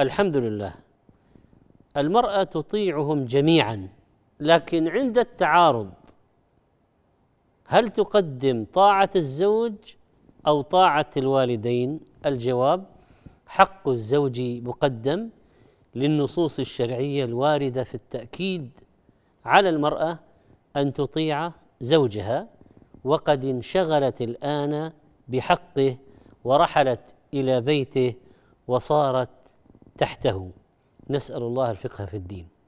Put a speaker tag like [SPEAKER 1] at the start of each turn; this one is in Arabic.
[SPEAKER 1] الحمد لله المرأة تطيعهم جميعا لكن عند التعارض هل تقدم طاعة الزوج أو طاعة الوالدين؟ الجواب حق الزوج مقدم للنصوص الشرعية الواردة في التأكيد على المرأة أن تطيع زوجها وقد انشغلت الآن بحقه ورحلت إلى بيته وصارت تحته نسأل الله الفقه في الدين